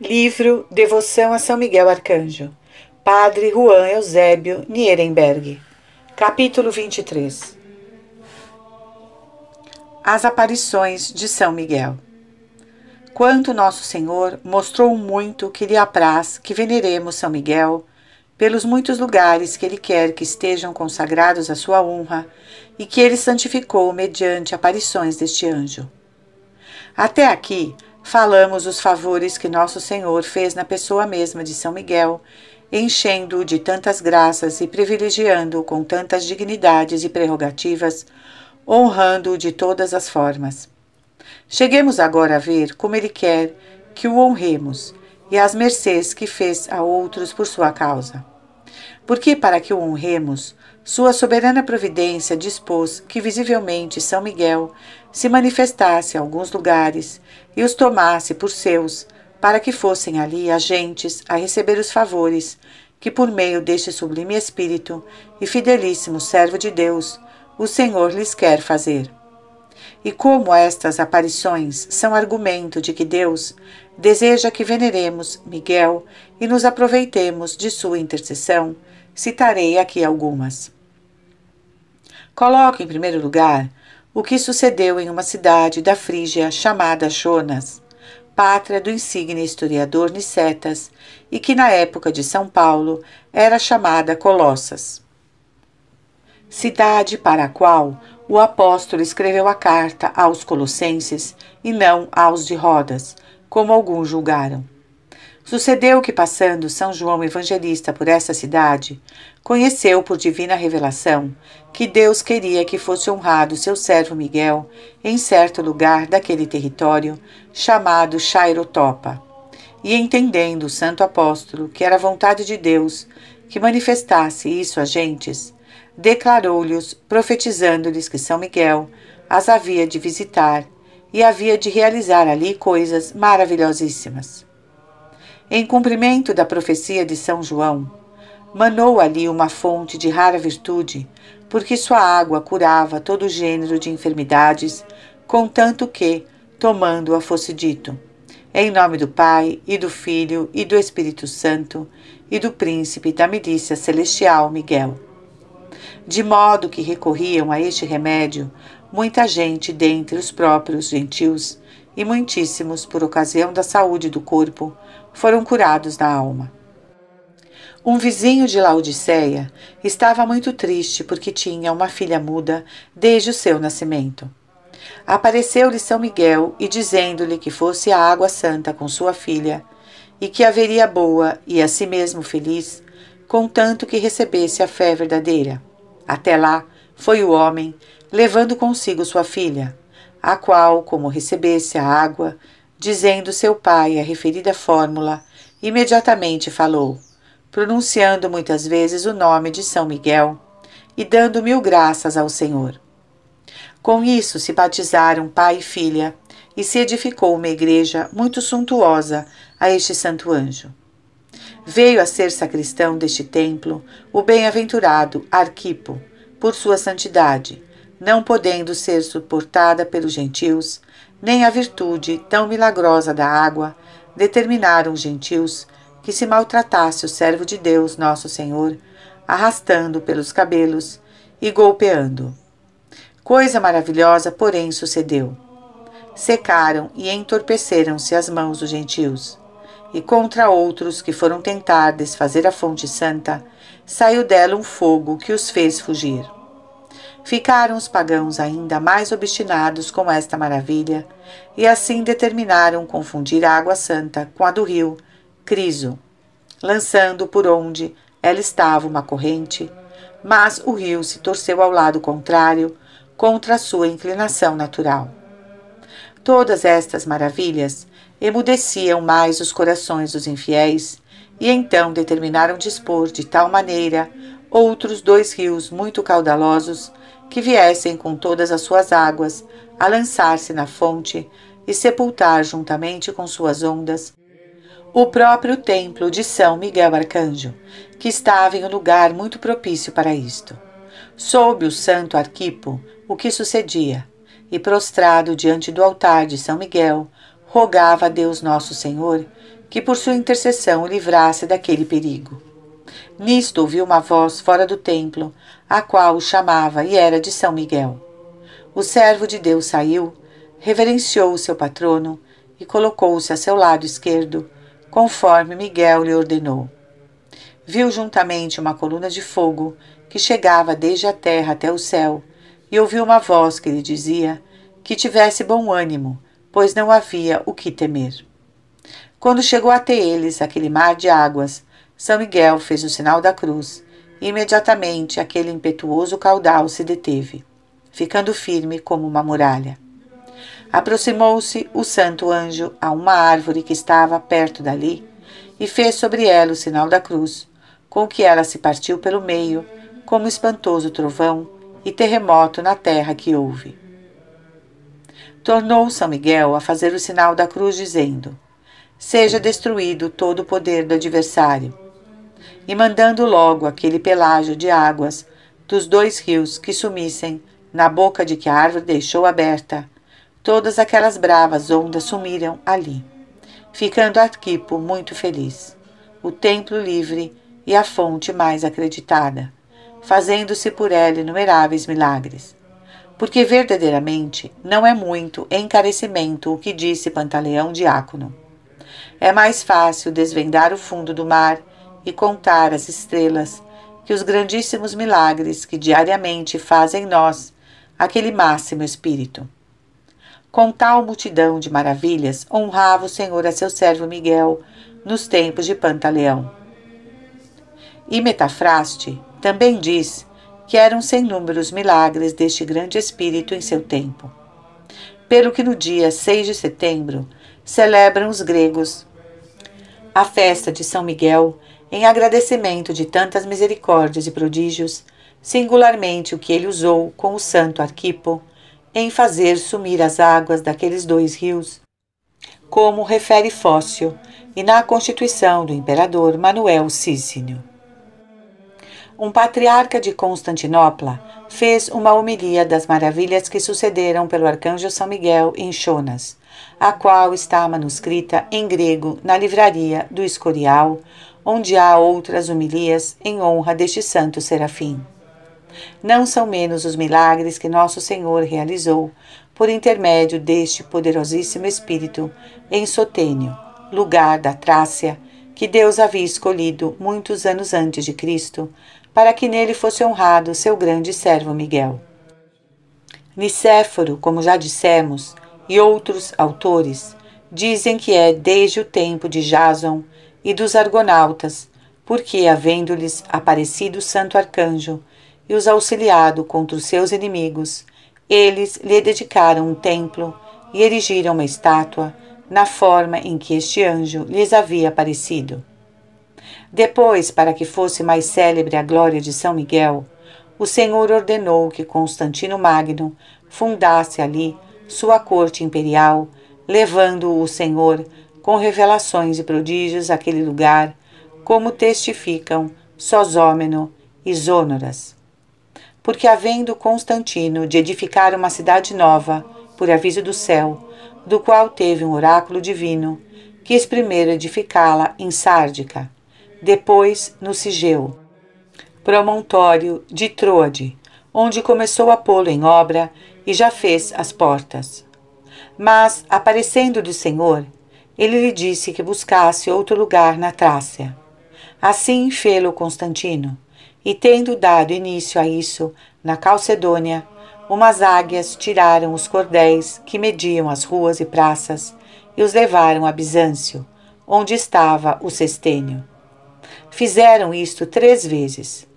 Livro Devoção a São Miguel Arcanjo. Padre Juan Eusébio Nierenberg. Capítulo 23. As aparições de São Miguel. Quanto nosso Senhor mostrou muito que lhe apraz que veneremos São Miguel pelos muitos lugares que ele quer que estejam consagrados à sua honra e que ele santificou mediante aparições deste anjo. Até aqui, falamos os favores que nosso Senhor fez na pessoa mesma de São Miguel, enchendo-o de tantas graças e privilegiando-o com tantas dignidades e prerrogativas, honrando-o de todas as formas. Cheguemos agora a ver como ele quer que o honremos e as mercês que fez a outros por sua causa. Porque para que o honremos, sua soberana providência dispôs que visivelmente São Miguel se manifestasse em alguns lugares e os tomasse por seus, para que fossem ali agentes a receber os favores que, por meio deste sublime Espírito e fidelíssimo servo de Deus, o Senhor lhes quer fazer. E como estas aparições são argumento de que Deus deseja que veneremos Miguel e nos aproveitemos de sua intercessão, citarei aqui algumas coloque em primeiro lugar o que sucedeu em uma cidade da Frígia chamada Jonas, pátria do insigne historiador Nicetas e que na época de São Paulo era chamada Colossas. Cidade para a qual o apóstolo escreveu a carta aos colossenses e não aos de Rodas, como alguns julgaram. Sucedeu que, passando São João Evangelista por essa cidade, conheceu por divina revelação que Deus queria que fosse honrado seu servo Miguel em certo lugar daquele território chamado Chairotopa. E entendendo o santo apóstolo que era vontade de Deus que manifestasse isso a gentes, declarou-lhes, profetizando-lhes que São Miguel as havia de visitar e havia de realizar ali coisas maravilhosíssimas. Em cumprimento da profecia de São João, Manou ali uma fonte de rara virtude, porque sua água curava todo gênero de enfermidades, contanto que, tomando-a, fosse dito: Em nome do Pai, e do Filho, e do Espírito Santo, e do príncipe da milícia celestial Miguel. De modo que recorriam a este remédio muita gente dentre os próprios gentios, e muitíssimos, por ocasião da saúde do corpo, foram curados da alma. Um vizinho de Laodiceia estava muito triste porque tinha uma filha muda desde o seu nascimento. Apareceu-lhe São Miguel e dizendo-lhe que fosse à água santa com sua filha e que haveria boa e a si mesmo feliz, contanto que recebesse a fé verdadeira. Até lá foi o homem, levando consigo sua filha, a qual, como recebesse a água, dizendo seu pai a referida fórmula, imediatamente falou: pronunciando muitas vezes o nome de São Miguel e dando mil graças ao Senhor. Com isso se batizaram pai e filha, e se edificou uma igreja muito suntuosa a este santo anjo. Veio a ser sacristão deste templo o bem-aventurado Arquipo, por sua santidade, não podendo ser suportada pelos gentios, nem a virtude tão milagrosa da água, determinaram os gentios que se maltratasse o servo de Deus, nosso Senhor, arrastando pelos cabelos e golpeando. Coisa maravilhosa, porém, sucedeu. Secaram e entorpeceram-se as mãos dos gentios. E contra outros que foram tentar desfazer a fonte santa, saiu dela um fogo que os fez fugir. Ficaram os pagãos ainda mais obstinados com esta maravilha, e assim determinaram confundir a água santa com a do rio Criso, lançando por onde ela estava uma corrente, mas o rio se torceu ao lado contrário, contra a sua inclinação natural. Todas estas maravilhas emudeciam mais os corações dos infiéis, e então determinaram dispor de tal maneira outros dois rios muito caudalosos que viessem com todas as suas águas a lançar-se na fonte e sepultar juntamente com suas ondas o próprio templo de São Miguel Arcanjo, que estava em um lugar muito propício para isto. Soube o santo Arquipo o que sucedia, e prostrado diante do altar de São Miguel, rogava a Deus Nosso Senhor que por sua intercessão o livrasse daquele perigo. Nisto ouviu uma voz fora do templo, a qual o chamava e era de São Miguel. O servo de Deus saiu, reverenciou o seu patrono e colocou-se a seu lado esquerdo, conforme Miguel lhe ordenou. Viu juntamente uma coluna de fogo que chegava desde a terra até o céu, e ouviu uma voz que lhe dizia que tivesse bom ânimo, pois não havia o que temer. Quando chegou até eles aquele mar de águas, São Miguel fez o sinal da cruz, e imediatamente aquele impetuoso caudal se deteve, ficando firme como uma muralha. Aproximou-se o santo anjo a uma árvore que estava perto dali e fez sobre ela o sinal da cruz, com que ela se partiu pelo meio, como espantoso trovão e terremoto na terra que houve. Tornou São Miguel a fazer o sinal da cruz, dizendo: Seja destruído todo o poder do adversário. E mandando logo aquele pelágio de águas dos dois rios que sumissem na boca de que a árvore deixou aberta Todas aquelas bravas ondas sumiram ali, ficando Arquipo muito feliz. O templo livre e a fonte mais acreditada, fazendo-se por ela inumeráveis milagres. Porque verdadeiramente não é muito encarecimento o que disse Pantaleão Diácono. É mais fácil desvendar o fundo do mar e contar as estrelas que os grandíssimos milagres que diariamente fazem nós aquele máximo espírito. Com tal multidão de maravilhas, honrava o Senhor a seu servo Miguel nos tempos de Pantaleão. E Metafraste também diz que eram sem número os milagres deste grande espírito em seu tempo. Pelo que no dia 6 de setembro celebram os gregos a festa de São Miguel em agradecimento de tantas misericórdias e prodígios, singularmente o que ele usou com o santo Arquipo, em fazer sumir as águas daqueles dois rios, como refere Fóssil e na Constituição do Imperador Manuel Cícínio. Um patriarca de Constantinopla fez uma homilia das maravilhas que sucederam pelo arcanjo São Miguel em Chonas, a qual está manuscrita em grego na livraria do Escorial, onde há outras homilias em honra deste santo serafim não são menos os milagres que nosso Senhor realizou por intermédio deste poderosíssimo Espírito em Sotênio, lugar da Trácia, que Deus havia escolhido muitos anos antes de Cristo, para que nele fosse honrado seu grande servo Miguel. Nicéforo, como já dissemos, e outros autores dizem que é desde o tempo de Jason e dos argonautas, porque, havendo-lhes aparecido o santo arcanjo, e os auxiliado contra os seus inimigos, eles lhe dedicaram um templo e erigiram uma estátua na forma em que este anjo lhes havia aparecido. Depois, para que fosse mais célebre a glória de São Miguel, o Senhor ordenou que Constantino Magno fundasse ali sua corte imperial, levando o Senhor com revelações e prodígios àquele lugar, como testificam Sosômeno e Zônoras porque, havendo Constantino de edificar uma cidade nova, por aviso do céu, do qual teve um oráculo divino, quis primeiro edificá-la em Sárdica, depois no Sigeu, promontório de Troade, onde começou a pô-lo em obra e já fez as portas. Mas, aparecendo do Senhor, ele lhe disse que buscasse outro lugar na Trácia. Assim fê-lo Constantino e tendo dado início a isso, na Calcedônia, umas águias tiraram os cordéis que mediam as ruas e praças e os levaram a Bizâncio, onde estava o cestênio. Fizeram isto três vezes.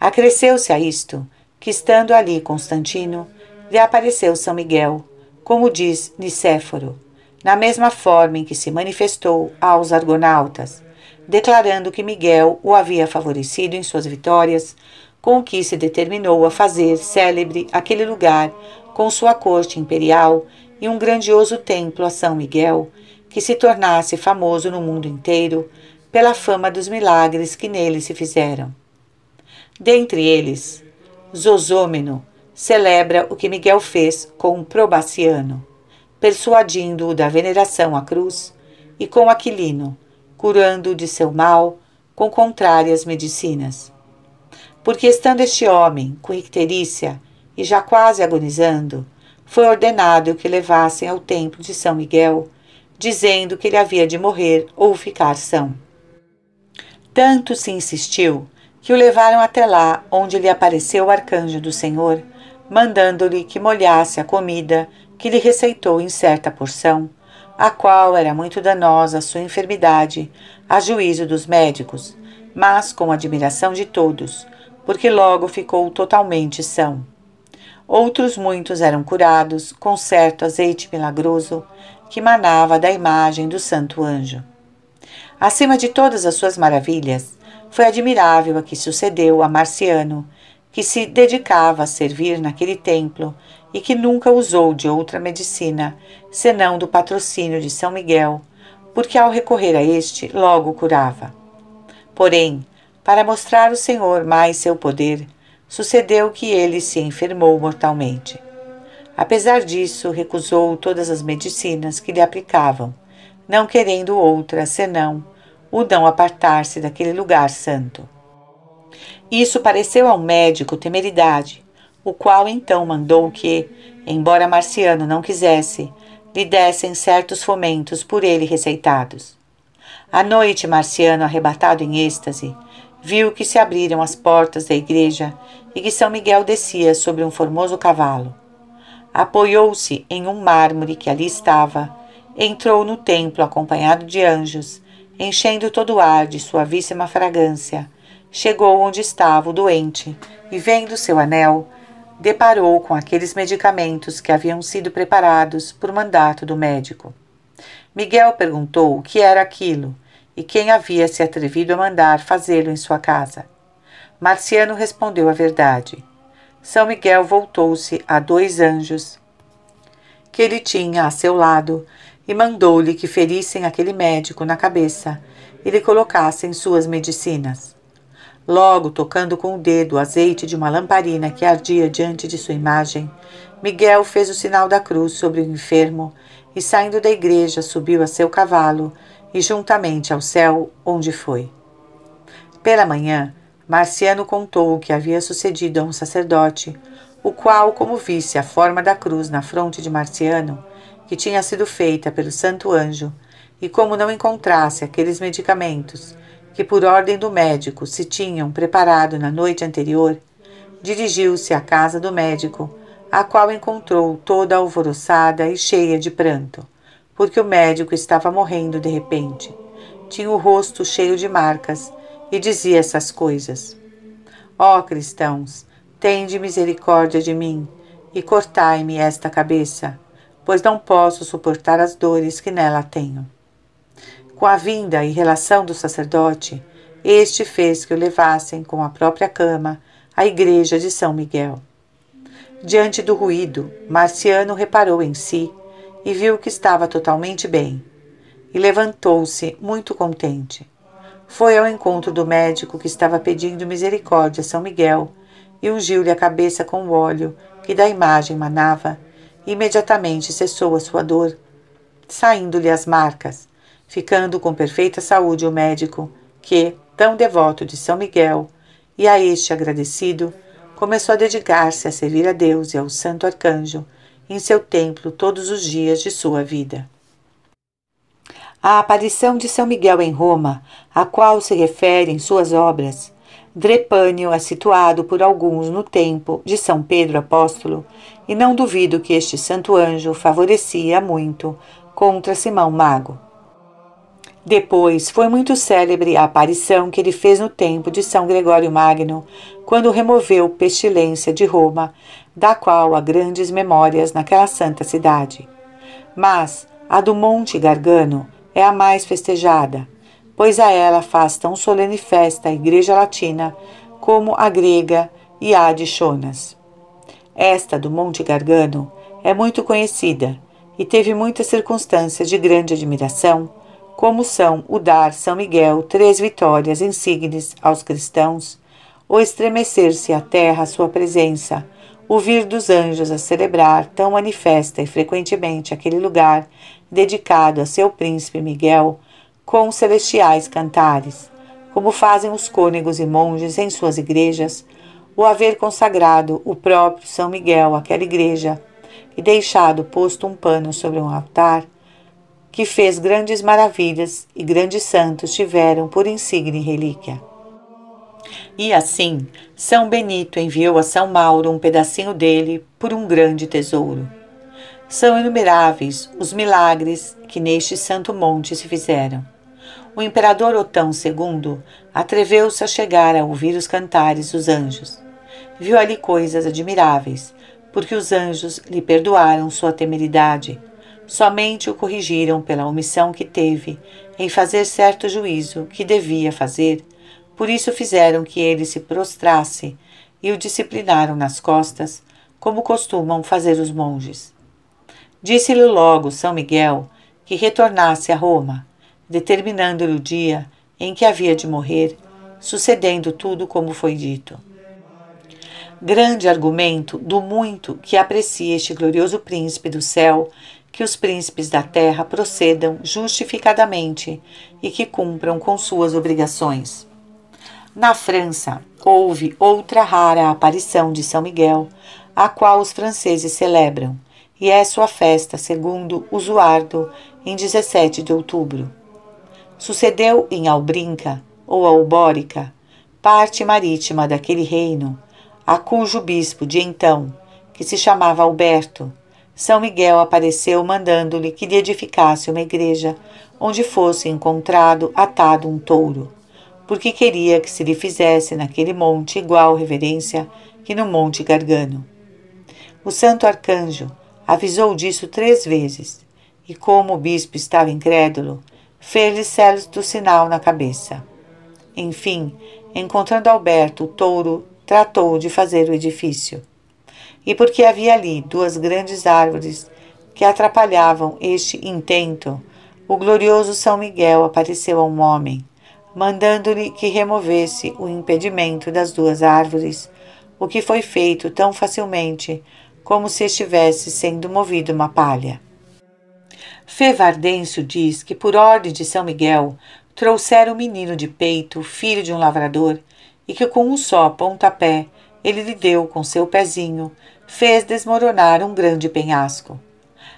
Acresceu-se a isto que, estando ali Constantino, lhe apareceu São Miguel, como diz Nicéforo, na mesma forma em que se manifestou aos argonautas, declarando que Miguel o havia favorecido em suas vitórias, com o que se determinou a fazer célebre aquele lugar com sua corte imperial e um grandioso templo a São Miguel, que se tornasse famoso no mundo inteiro pela fama dos milagres que nele se fizeram. Dentre eles, Zozômeno celebra o que Miguel fez com Probaciano, persuadindo-o da veneração à cruz, e com Aquilino, curando de seu mal com contrárias medicinas. Porque estando este homem com icterícia e já quase agonizando, foi ordenado que levassem ao templo de São Miguel, dizendo que ele havia de morrer ou ficar são. Tanto se insistiu que o levaram até lá onde lhe apareceu o arcanjo do Senhor, mandando-lhe que molhasse a comida que lhe receitou em certa porção a qual era muito danosa sua enfermidade, a juízo dos médicos, mas com admiração de todos, porque logo ficou totalmente são. Outros muitos eram curados com certo azeite milagroso que manava da imagem do santo anjo. Acima de todas as suas maravilhas, foi admirável a que sucedeu a Marciano, que se dedicava a servir naquele templo e que nunca usou de outra medicina, senão do patrocínio de São Miguel, porque ao recorrer a este, logo curava. Porém, para mostrar o Senhor mais seu poder, sucedeu que ele se enfermou mortalmente. Apesar disso, recusou todas as medicinas que lhe aplicavam, não querendo outra senão o dão apartar-se daquele lugar santo. Isso pareceu ao médico temeridade, o qual então mandou que, embora Marciano não quisesse, lhe dessem certos fomentos por ele receitados. À noite, Marciano, arrebatado em êxtase, viu que se abriram as portas da igreja e que São Miguel descia sobre um formoso cavalo. Apoiou-se em um mármore que ali estava, entrou no templo acompanhado de anjos, enchendo todo o ar de suavíssima fragrância. Chegou onde estava o doente e, vendo seu anel, deparou com aqueles medicamentos que haviam sido preparados por mandato do médico. Miguel perguntou o que era aquilo e quem havia se atrevido a mandar fazê-lo em sua casa. Marciano respondeu a verdade. São Miguel voltou-se a dois anjos que ele tinha a seu lado e mandou-lhe que ferissem aquele médico na cabeça e lhe colocassem suas medicinas. Logo, tocando com o dedo o azeite de uma lamparina que ardia diante de sua imagem, Miguel fez o sinal da cruz sobre o enfermo e, saindo da igreja, subiu a seu cavalo e juntamente ao céu onde foi. Pela manhã, Marciano contou o que havia sucedido a um sacerdote, o qual, como visse a forma da cruz na fronte de Marciano, que tinha sido feita pelo santo anjo, e como não encontrasse aqueles medicamentos que, por ordem do médico, se tinham preparado na noite anterior, dirigiu-se à casa do médico, a qual encontrou toda alvoroçada e cheia de pranto, porque o médico estava morrendo de repente. Tinha o rosto cheio de marcas e dizia essas coisas: Ó oh, cristãos, tende misericórdia de mim e cortai-me esta cabeça, pois não posso suportar as dores que nela tenho. Com a vinda e relação do sacerdote, este fez que o levassem com a própria cama à igreja de São Miguel. Diante do ruído, Marciano reparou em si e viu que estava totalmente bem. E levantou-se muito contente. Foi ao encontro do médico que estava pedindo misericórdia a São Miguel e ungiu-lhe a cabeça com o óleo que da imagem manava. E imediatamente cessou a sua dor, saindo-lhe as marcas, ficando com perfeita saúde o médico, que, tão devoto de São Miguel, e a este agradecido, começou a dedicar-se a servir a Deus e ao Santo Arcanjo em seu templo todos os dias de sua vida. A aparição de São Miguel em Roma, a qual se refere em suas obras, Drepânio é situado por alguns no tempo de São Pedro Apóstolo, e não duvido que este santo anjo favorecia muito contra Simão Mago. Depois, foi muito célebre a aparição que ele fez no tempo de São Gregório Magno, quando removeu pestilência de Roma, da qual há grandes memórias naquela santa cidade. Mas a do Monte Gargano é a mais festejada, pois a ela faz tão solene festa a Igreja Latina como a grega e a de Chonas. Esta do Monte Gargano é muito conhecida e teve muitas circunstâncias de grande admiração como são o dar São Miguel três vitórias insignes aos cristãos, o estremecer-se a terra à sua presença, o vir dos anjos a celebrar tão manifesta e frequentemente aquele lugar dedicado a seu príncipe Miguel com celestiais cantares, como fazem os cônegos e monges em suas igrejas, o haver consagrado o próprio São Miguel àquela igreja e deixado posto um pano sobre um altar, que fez grandes maravilhas e grandes santos tiveram por insigne relíquia. E assim, São Benito enviou a São Mauro um pedacinho dele por um grande tesouro. São inumeráveis os milagres que neste santo monte se fizeram. O imperador Otão II atreveu-se a chegar a ouvir os cantares dos anjos. Viu ali coisas admiráveis, porque os anjos lhe perdoaram sua temeridade Somente o corrigiram pela omissão que teve em fazer certo juízo que devia fazer, por isso fizeram que ele se prostrasse e o disciplinaram nas costas, como costumam fazer os monges. Disse-lhe logo São Miguel que retornasse a Roma, determinando-lhe o dia em que havia de morrer, sucedendo tudo como foi dito. Grande argumento do muito que aprecia este glorioso príncipe do céu que os príncipes da terra procedam justificadamente e que cumpram com suas obrigações. Na França, houve outra rara aparição de São Miguel, a qual os franceses celebram, e é sua festa, segundo Usuardo, em 17 de outubro. Sucedeu em Albrinca, ou Albórica, parte marítima daquele reino, a cujo bispo de então, que se chamava Alberto, são Miguel apareceu mandando-lhe que lhe edificasse uma igreja onde fosse encontrado atado um touro, porque queria que se lhe fizesse naquele monte igual reverência que no Monte Gargano. O santo arcanjo avisou disso três vezes, e como o bispo estava incrédulo, fez-lhe selos sinal na cabeça. Enfim, encontrando Alberto, o touro tratou de fazer o edifício e porque havia ali duas grandes árvores que atrapalhavam este intento, o glorioso São Miguel apareceu a um homem, mandando-lhe que removesse o impedimento das duas árvores, o que foi feito tão facilmente como se estivesse sendo movido uma palha. Fevardêncio diz que, por ordem de São Miguel, trouxeram o um menino de peito, filho de um lavrador, e que com um só pontapé ele lhe deu com seu pezinho, fez desmoronar um grande penhasco.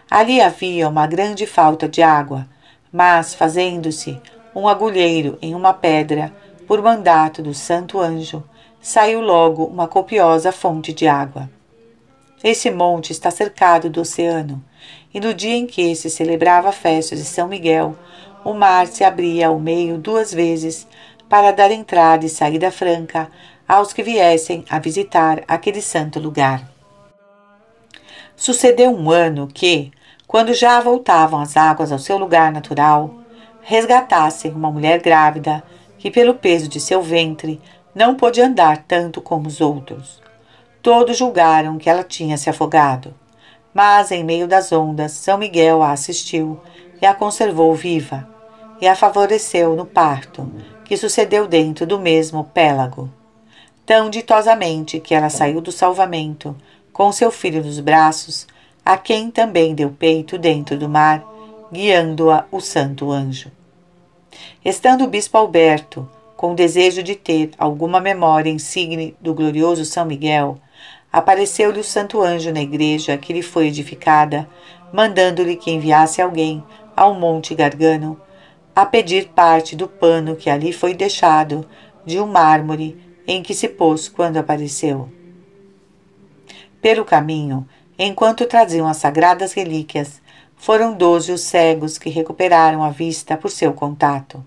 Ali havia uma grande falta de água, mas fazendo-se um agulheiro em uma pedra, por mandato do santo anjo, saiu logo uma copiosa fonte de água. Esse monte está cercado do oceano, e no dia em que se celebrava a festa de São Miguel, o mar se abria ao meio duas vezes para dar entrada e saída franca aos que viessem a visitar aquele santo lugar. Sucedeu um ano que, quando já voltavam as águas ao seu lugar natural, resgatassem uma mulher grávida que, pelo peso de seu ventre, não pôde andar tanto como os outros. Todos julgaram que ela tinha se afogado, mas em meio das ondas, São Miguel a assistiu e a conservou viva e a favoreceu no parto, que sucedeu dentro do mesmo pélago. Tão ditosamente que ela saiu do salvamento, com seu filho nos braços, a quem também deu peito dentro do mar, guiando-a o santo anjo. Estando o bispo Alberto, com o desejo de ter alguma memória insigne do glorioso São Miguel, apareceu-lhe o santo anjo na igreja que lhe foi edificada, mandando-lhe que enviasse alguém ao Monte Gargano a pedir parte do pano que ali foi deixado de um mármore em que se pôs quando apareceu. Pelo caminho, enquanto traziam as sagradas relíquias, foram doze os cegos que recuperaram a vista por seu contato.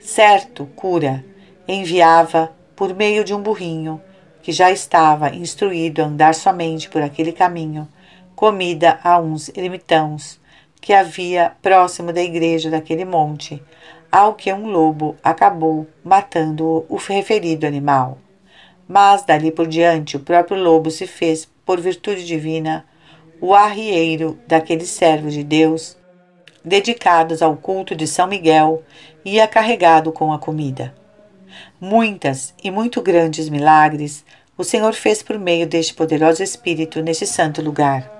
Certo, cura, enviava, por meio de um burrinho, que já estava instruído a andar somente por aquele caminho, comida a uns ermitãos que havia próximo da igreja daquele monte, ao que um lobo acabou matando o referido animal. Mas dali por diante, o próprio lobo se fez, por virtude divina, o arrieiro daqueles servos de Deus dedicados ao culto de São Miguel e acarregado com a comida. Muitas e muito grandes milagres o Senhor fez por meio deste poderoso espírito neste santo lugar.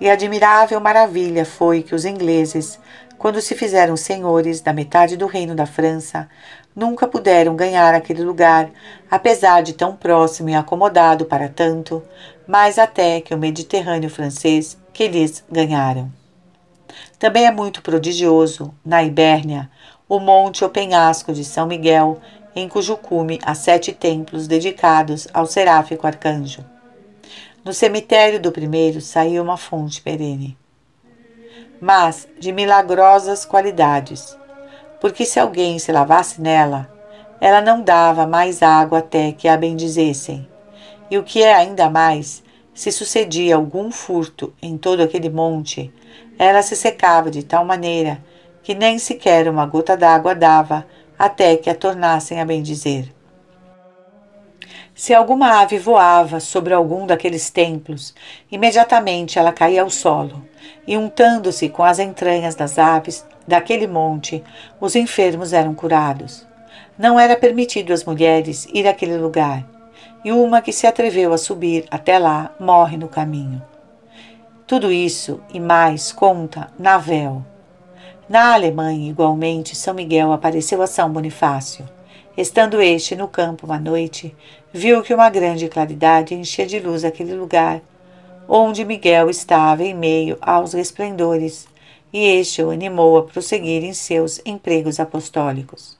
E admirável maravilha foi que os ingleses, quando se fizeram senhores da metade do reino da França, nunca puderam ganhar aquele lugar, apesar de tão próximo e acomodado para tanto, mais até que o Mediterrâneo francês que lhes ganharam. Também é muito prodigioso, na Ibérnia, o monte ou penhasco de São Miguel, em cujo cume há sete templos dedicados ao seráfico arcanjo. No cemitério do primeiro saiu uma fonte perene. Mas de milagrosas qualidades, porque se alguém se lavasse nela, ela não dava mais água até que a bendizessem. E o que é ainda mais, se sucedia algum furto em todo aquele monte, ela se secava de tal maneira que nem sequer uma gota d'água dava até que a tornassem a bendizer. Se alguma ave voava sobre algum daqueles templos, imediatamente ela caía ao solo, e untando-se com as entranhas das aves, daquele monte, os enfermos eram curados. Não era permitido às mulheres ir àquele lugar, e uma que se atreveu a subir até lá morre no caminho. Tudo isso e mais conta Navel. Na Alemanha, igualmente, São Miguel apareceu a São Bonifácio. Estando este no campo uma noite, viu que uma grande claridade enchia de luz aquele lugar, onde Miguel estava em meio aos resplendores e este o animou a prosseguir em seus empregos apostólicos.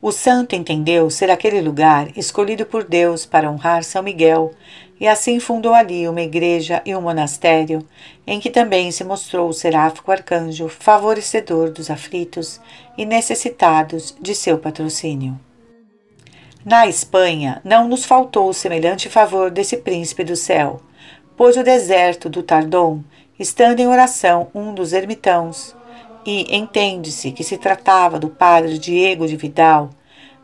O santo entendeu ser aquele lugar escolhido por Deus para honrar São Miguel, e assim fundou ali uma igreja e um monastério, em que também se mostrou o seráfico arcanjo favorecedor dos aflitos e necessitados de seu patrocínio. Na Espanha não nos faltou semelhante favor desse príncipe do céu, pois o deserto do Tardom Estando em oração, um dos ermitãos, e entende-se que se tratava do padre Diego de Vidal,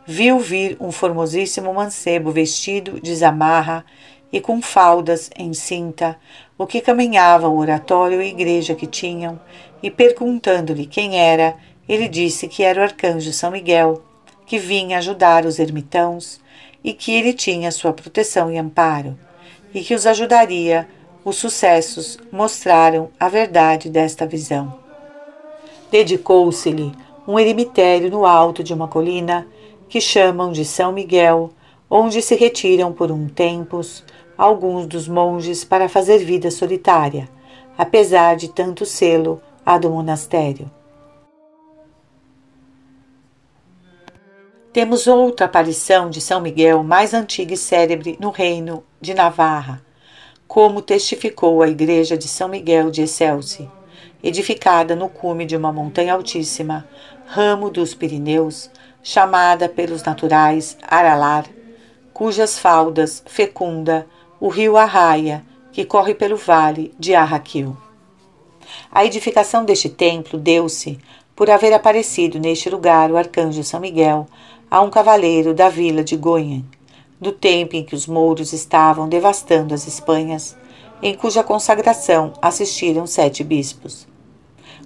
viu vir um formosíssimo mancebo vestido de zamarra e com faldas em cinta, o que caminhava o oratório e igreja que tinham, e perguntando-lhe quem era, ele disse que era o arcanjo São Miguel, que vinha ajudar os ermitãos e que ele tinha sua proteção e amparo, e que os ajudaria os sucessos mostraram a verdade desta visão. Dedicou-se-lhe um eremitério no alto de uma colina, que chamam de São Miguel, onde se retiram por um tempo alguns dos monges para fazer vida solitária, apesar de tanto selo a do monastério. Temos outra aparição de São Miguel mais antiga e célebre no reino de Navarra, como testificou a igreja de São Miguel de Excelsi, edificada no cume de uma montanha altíssima, ramo dos Pirineus, chamada pelos naturais Aralar, cujas faldas fecunda o rio Arraia, que corre pelo vale de Arraquil. A edificação deste templo deu-se por haver aparecido neste lugar o arcanjo São Miguel a um cavaleiro da vila de Goyen, do tempo em que os mouros estavam devastando as Espanhas, em cuja consagração assistiram sete bispos.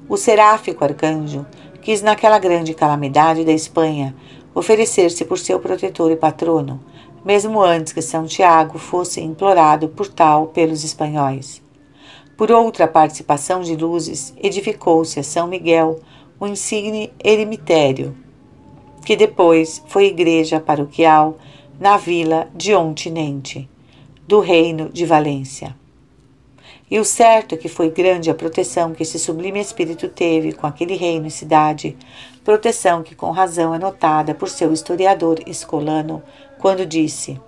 O seráfico arcanjo quis, naquela grande calamidade da Espanha, oferecer-se por seu protetor e patrono, mesmo antes que São Tiago fosse implorado por tal pelos espanhóis. Por outra participação de luzes, edificou-se a São Miguel o insigne eremitério, que depois foi igreja paroquial na vila de Ontinente, do reino de Valência. E o certo é que foi grande a proteção que esse sublime espírito teve com aquele reino e cidade, proteção que com razão é notada por seu historiador escolano, quando disse: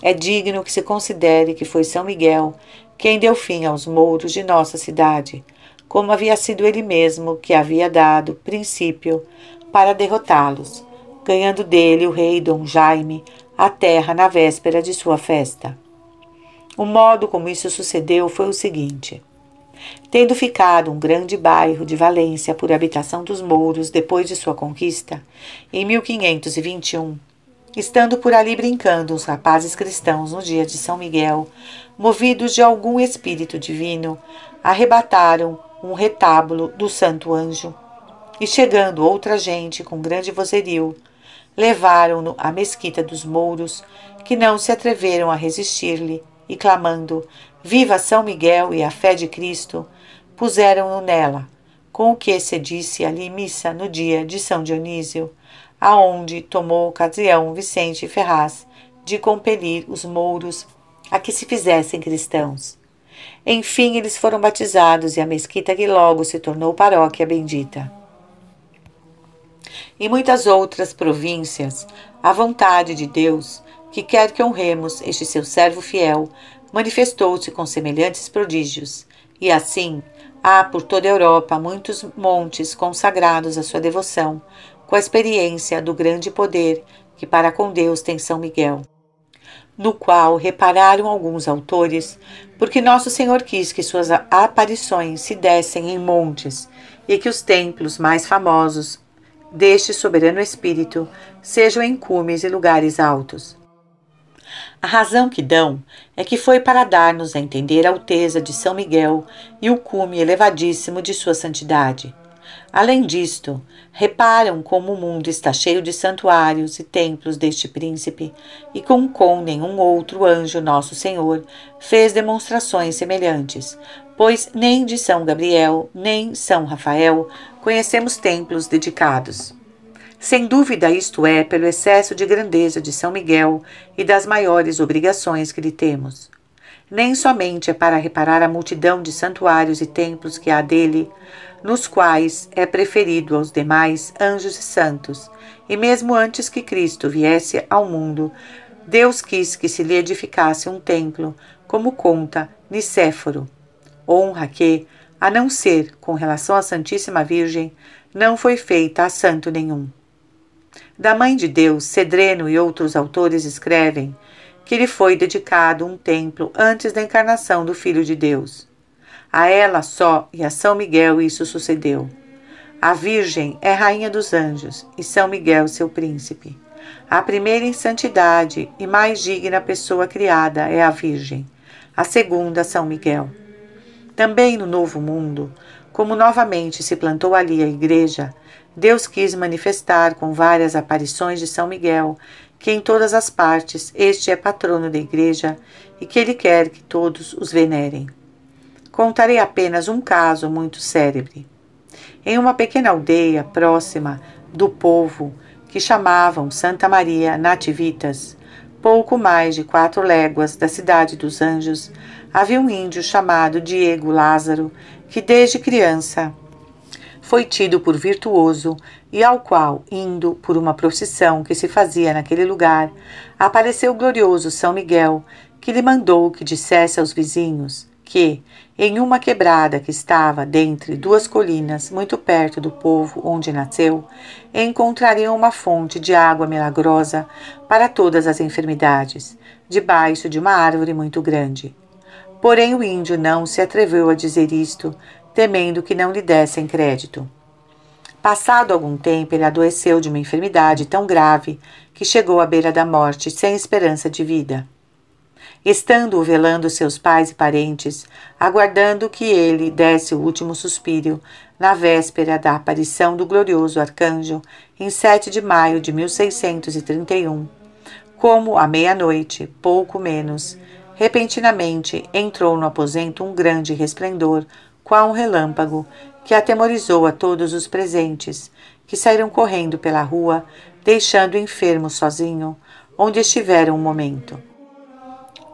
É digno que se considere que foi São Miguel quem deu fim aos mouros de nossa cidade, como havia sido ele mesmo que havia dado princípio para derrotá-los ganhando dele o rei Dom Jaime a terra na véspera de sua festa. O modo como isso sucedeu foi o seguinte: tendo ficado um grande bairro de Valência por habitação dos mouros depois de sua conquista, em 1521, estando por ali brincando os rapazes cristãos no dia de São Miguel, movidos de algum espírito divino, arrebataram um retábulo do Santo Anjo. E chegando outra gente com grande vozerio, levaram-no à mesquita dos mouros, que não se atreveram a resistir-lhe, e clamando: Viva São Miguel e a fé de Cristo! puseram-no nela, com o que se disse ali missa no dia de São Dionísio, aonde tomou ocasião Vicente Ferraz de compelir os mouros a que se fizessem cristãos. Enfim, eles foram batizados e a mesquita que logo se tornou paróquia bendita. Em muitas outras províncias, a vontade de Deus, que quer que honremos este seu servo fiel, manifestou-se com semelhantes prodígios, e assim há por toda a Europa muitos montes consagrados à sua devoção, com a experiência do grande poder que para com Deus tem São Miguel. No qual repararam alguns autores, porque Nosso Senhor quis que suas aparições se dessem em montes e que os templos mais famosos deste soberano Espírito sejam em cumes e lugares altos. A razão que dão é que foi para dar-nos a entender a alteza de São Miguel e o cume elevadíssimo de sua santidade. Além disto, reparam como o mundo está cheio de santuários e templos deste príncipe, e com qual nenhum outro anjo nosso Senhor fez demonstrações semelhantes, pois nem de São Gabriel nem São Rafael conhecemos templos dedicados. Sem dúvida, isto é pelo excesso de grandeza de São Miguel e das maiores obrigações que lhe temos. Nem somente é para reparar a multidão de santuários e templos que há dele, nos quais é preferido aos demais anjos e santos, e mesmo antes que Cristo viesse ao mundo, Deus quis que se lhe edificasse um templo, como conta Nicéforo, honra que, a não ser com relação à Santíssima Virgem, não foi feita a santo nenhum. Da Mãe de Deus, Cedreno e outros autores escrevem que lhe foi dedicado um templo antes da encarnação do Filho de Deus. A ela só e a São Miguel isso sucedeu. A Virgem é Rainha dos Anjos e São Miguel seu príncipe. A primeira em santidade e mais digna pessoa criada é a Virgem, a segunda, São Miguel. Também no Novo Mundo, como novamente se plantou ali a igreja, Deus quis manifestar com várias aparições de São Miguel que em todas as partes este é patrono da igreja e que ele quer que todos os venerem. Contarei apenas um caso muito célebre. Em uma pequena aldeia próxima do povo que chamavam Santa Maria Nativitas, pouco mais de quatro léguas da Cidade dos Anjos, havia um índio chamado Diego Lázaro, que desde criança foi tido por virtuoso e ao qual, indo por uma procissão que se fazia naquele lugar, apareceu o glorioso São Miguel, que lhe mandou que dissesse aos vizinhos: que, em uma quebrada que estava dentre duas colinas, muito perto do povo onde nasceu, encontrariam uma fonte de água milagrosa para todas as enfermidades, debaixo de uma árvore muito grande. Porém, o índio não se atreveu a dizer isto, temendo que não lhe dessem crédito. Passado algum tempo, ele adoeceu de uma enfermidade tão grave que chegou à beira da morte, sem esperança de vida estando velando seus pais e parentes, aguardando que ele desse o último suspiro, na véspera da aparição do glorioso arcanjo, em 7 de maio de 1631. Como à meia-noite, pouco menos, repentinamente entrou no aposento um grande resplendor, qual um relâmpago, que atemorizou a todos os presentes, que saíram correndo pela rua, deixando o enfermo sozinho, onde estiveram um momento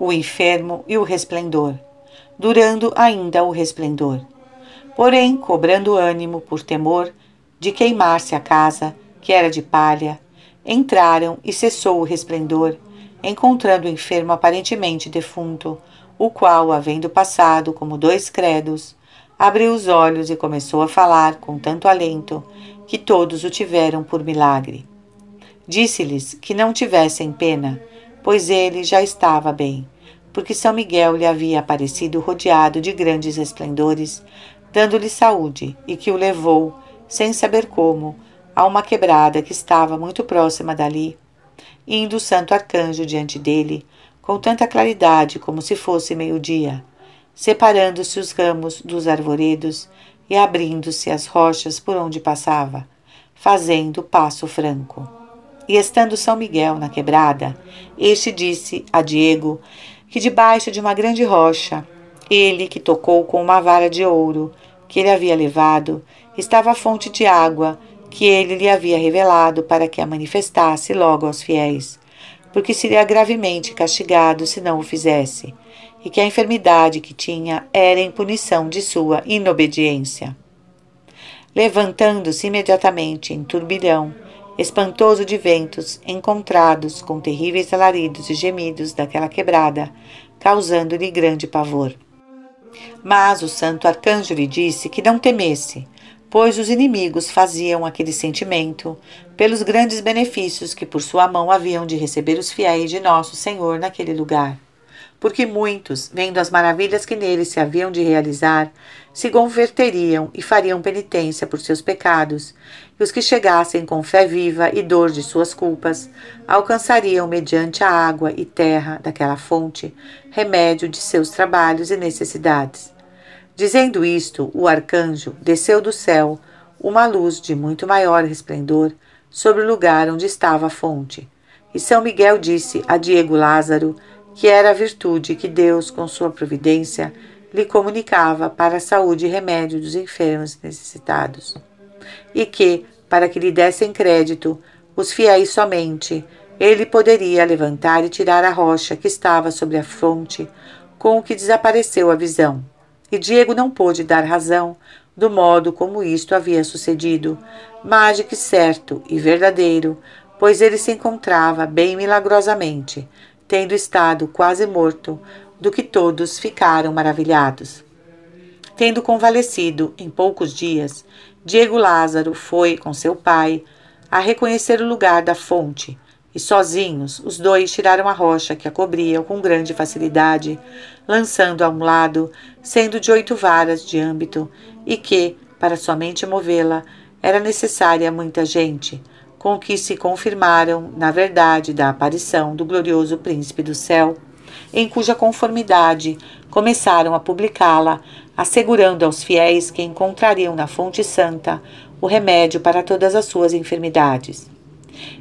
o enfermo e o resplendor, durando ainda o resplendor. Porém, cobrando ânimo por temor de queimar-se a casa, que era de palha, entraram e cessou o resplendor, encontrando o enfermo aparentemente defunto, o qual, havendo passado como dois credos, abriu os olhos e começou a falar com tanto alento que todos o tiveram por milagre. Disse-lhes que não tivessem pena, pois ele já estava bem, porque São Miguel lhe havia aparecido rodeado de grandes esplendores, dando-lhe saúde e que o levou, sem saber como, a uma quebrada que estava muito próxima dali, indo o santo arcanjo diante dele, com tanta claridade como se fosse meio-dia, separando-se os ramos dos arvoredos e abrindo-se as rochas por onde passava, fazendo passo franco. E estando São Miguel na quebrada, este disse a Diego que debaixo de uma grande rocha, ele que tocou com uma vara de ouro que ele havia levado, estava a fonte de água que ele lhe havia revelado para que a manifestasse logo aos fiéis, porque seria gravemente castigado se não o fizesse, e que a enfermidade que tinha era em punição de sua inobediência. Levantando-se imediatamente em turbilhão, espantoso de ventos encontrados com terríveis alaridos e gemidos daquela quebrada, causando-lhe grande pavor. Mas o santo arcanjo lhe disse que não temesse, pois os inimigos faziam aquele sentimento pelos grandes benefícios que por sua mão haviam de receber os fiéis de nosso Senhor naquele lugar porque muitos, vendo as maravilhas que nele se haviam de realizar, se converteriam e fariam penitência por seus pecados, e os que chegassem com fé viva e dor de suas culpas, alcançariam mediante a água e terra daquela fonte remédio de seus trabalhos e necessidades. Dizendo isto, o arcanjo desceu do céu uma luz de muito maior resplendor sobre o lugar onde estava a fonte. E São Miguel disse a Diego Lázaro que era a virtude que Deus, com sua providência, lhe comunicava para a saúde e remédio dos enfermos necessitados, e que, para que lhe dessem crédito, os fiéis somente, ele poderia levantar e tirar a rocha que estava sobre a fonte, com o que desapareceu a visão. E Diego não pôde dar razão do modo como isto havia sucedido, mas de que certo e verdadeiro, pois ele se encontrava bem milagrosamente, tendo estado quase morto, do que todos ficaram maravilhados. Tendo convalescido em poucos dias, Diego Lázaro foi com seu pai a reconhecer o lugar da fonte e, sozinhos, os dois tiraram a rocha que a cobriam com grande facilidade, lançando a um lado, sendo de oito varas de âmbito, e que, para somente movê-la, era necessária muita gente, com que se confirmaram na verdade da aparição do glorioso príncipe do céu, em cuja conformidade começaram a publicá-la, assegurando aos fiéis que encontrariam na fonte santa o remédio para todas as suas enfermidades.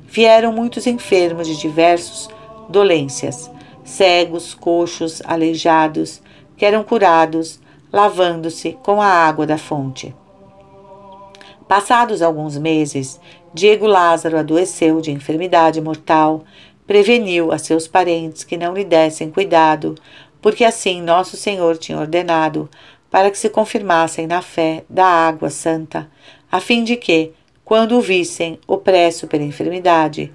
Vieram muitos enfermos de diversas dolências, cegos, coxos, aleijados, que eram curados, lavando-se com a água da fonte. Passados alguns meses, Diego Lázaro adoeceu de enfermidade mortal, preveniu a seus parentes que não lhe dessem cuidado, porque assim Nosso Senhor tinha ordenado, para que se confirmassem na fé da água santa, a fim de que, quando o vissem opresso pela enfermidade,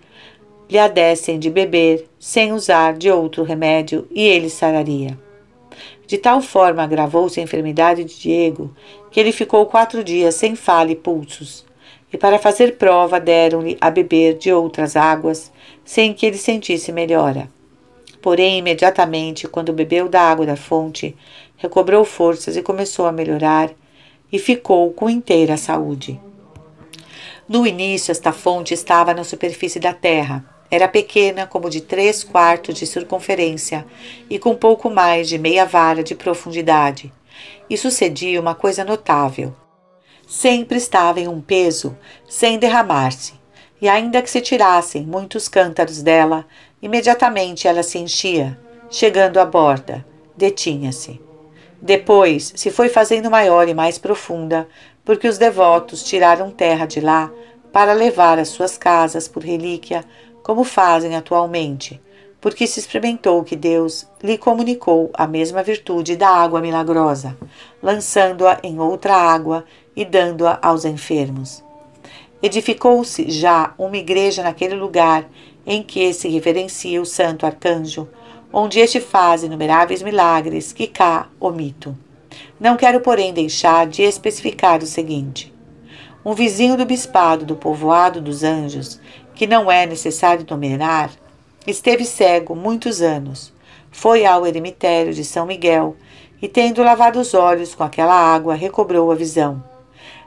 lhe a dessem de beber, sem usar de outro remédio, e ele sararia. De tal forma agravou-se a enfermidade de Diego, que ele ficou quatro dias sem fala e pulsos e para fazer prova deram-lhe a beber de outras águas, sem que ele sentisse melhora. Porém, imediatamente, quando bebeu da água da fonte, recobrou forças e começou a melhorar, e ficou com inteira saúde. No início, esta fonte estava na superfície da terra. Era pequena, como de três quartos de circunferência, e com pouco mais de meia vara de profundidade. E sucedia uma coisa notável sempre estava em um peso, sem derramar-se, e ainda que se tirassem muitos cântaros dela, imediatamente ela se enchia, chegando à borda, detinha-se. Depois se foi fazendo maior e mais profunda, porque os devotos tiraram terra de lá para levar às suas casas por relíquia, como fazem atualmente, porque se experimentou que Deus lhe comunicou a mesma virtude da água milagrosa, lançando-a em outra água e dando-a aos enfermos. Edificou-se já uma igreja naquele lugar em que se reverencia o santo arcanjo, onde este faz inumeráveis milagres que cá omito. Não quero, porém, deixar de especificar o seguinte: um vizinho do bispado do povoado dos anjos, que não é necessário numerar, esteve cego muitos anos. Foi ao eremitério de São Miguel e, tendo lavado os olhos com aquela água, recobrou a visão.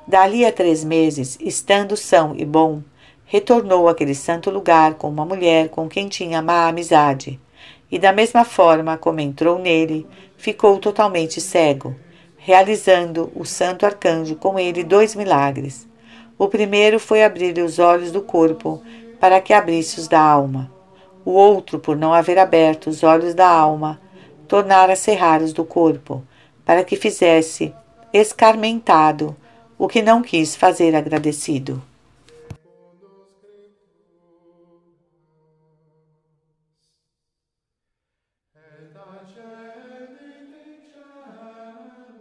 Dali a três meses, estando são e bom, retornou àquele santo lugar com uma mulher com quem tinha má amizade. E da mesma forma como entrou nele, ficou totalmente cego, realizando o santo arcanjo com ele dois milagres. O primeiro foi abrir-lhe os olhos do corpo para que abrisse os da alma. O outro, por não haver aberto os olhos da alma, tornara cerrar os do corpo, para que fizesse escarmentado o que não quis fazer agradecido.